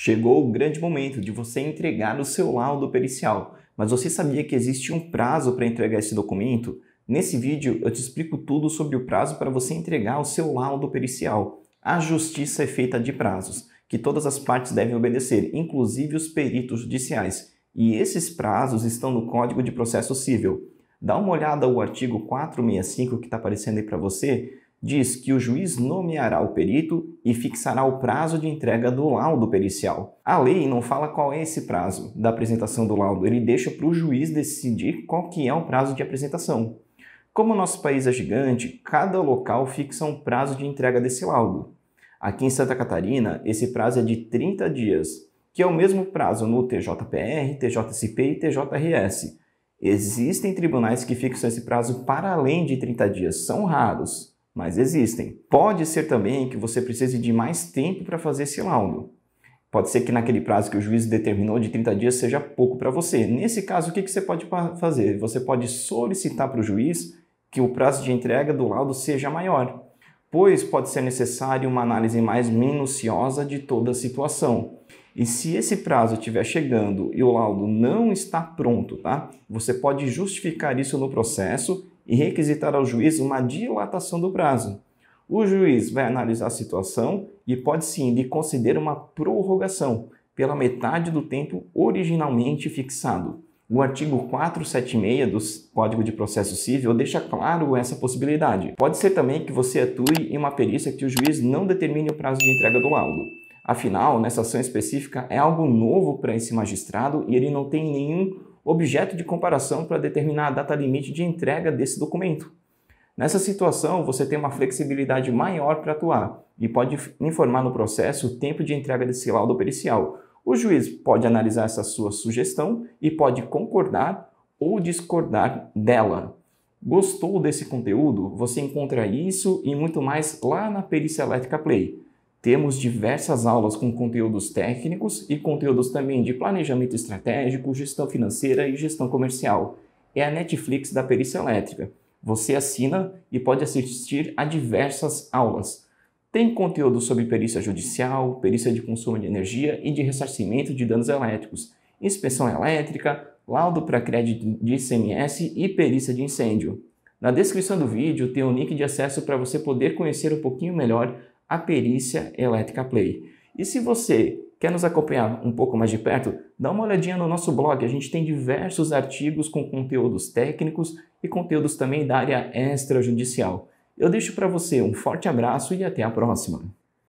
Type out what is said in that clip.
Chegou o grande momento de você entregar o seu laudo pericial, mas você sabia que existe um prazo para entregar esse documento? Nesse vídeo eu te explico tudo sobre o prazo para você entregar o seu laudo pericial. A justiça é feita de prazos, que todas as partes devem obedecer, inclusive os peritos judiciais. E esses prazos estão no Código de Processo Civil. Dá uma olhada no artigo 465 que está aparecendo aí para você, diz que o juiz nomeará o perito e fixará o prazo de entrega do laudo pericial. A lei não fala qual é esse prazo da apresentação do laudo, ele deixa para o juiz decidir qual que é o prazo de apresentação. Como o nosso país é gigante, cada local fixa um prazo de entrega desse laudo. Aqui em Santa Catarina, esse prazo é de 30 dias, que é o mesmo prazo no TJPR, TJCP e TJRS. Existem tribunais que fixam esse prazo para além de 30 dias, são raros mas existem. Pode ser também que você precise de mais tempo para fazer esse laudo. Pode ser que naquele prazo que o juiz determinou de 30 dias seja pouco para você. Nesse caso, o que, que você pode fazer? Você pode solicitar para o juiz que o prazo de entrega do laudo seja maior, pois pode ser necessário uma análise mais minuciosa de toda a situação. E se esse prazo estiver chegando e o laudo não está pronto, tá? Você pode justificar isso no processo e requisitar ao juiz uma dilatação do prazo. O juiz vai analisar a situação e pode sim lhe conceder uma prorrogação pela metade do tempo originalmente fixado. O artigo 476 do Código de Processo Civil deixa claro essa possibilidade. Pode ser também que você atue em uma perícia que o juiz não determine o prazo de entrega do laudo. Afinal, nessa ação específica é algo novo para esse magistrado e ele não tem nenhum objeto de comparação para determinar a data limite de entrega desse documento. Nessa situação, você tem uma flexibilidade maior para atuar e pode informar no processo o tempo de entrega desse laudo pericial. O juiz pode analisar essa sua sugestão e pode concordar ou discordar dela. Gostou desse conteúdo? Você encontra isso e muito mais lá na Perícia Elétrica Play. Temos diversas aulas com conteúdos técnicos e conteúdos também de planejamento estratégico, gestão financeira e gestão comercial. É a Netflix da perícia elétrica. Você assina e pode assistir a diversas aulas. Tem conteúdo sobre perícia judicial, perícia de consumo de energia e de ressarcimento de danos elétricos, inspeção elétrica, laudo para crédito de ICMS e perícia de incêndio. Na descrição do vídeo tem um link de acesso para você poder conhecer um pouquinho melhor a perícia elétrica Play. E se você quer nos acompanhar um pouco mais de perto, dá uma olhadinha no nosso blog. A gente tem diversos artigos com conteúdos técnicos e conteúdos também da área extrajudicial. Eu deixo para você um forte abraço e até a próxima.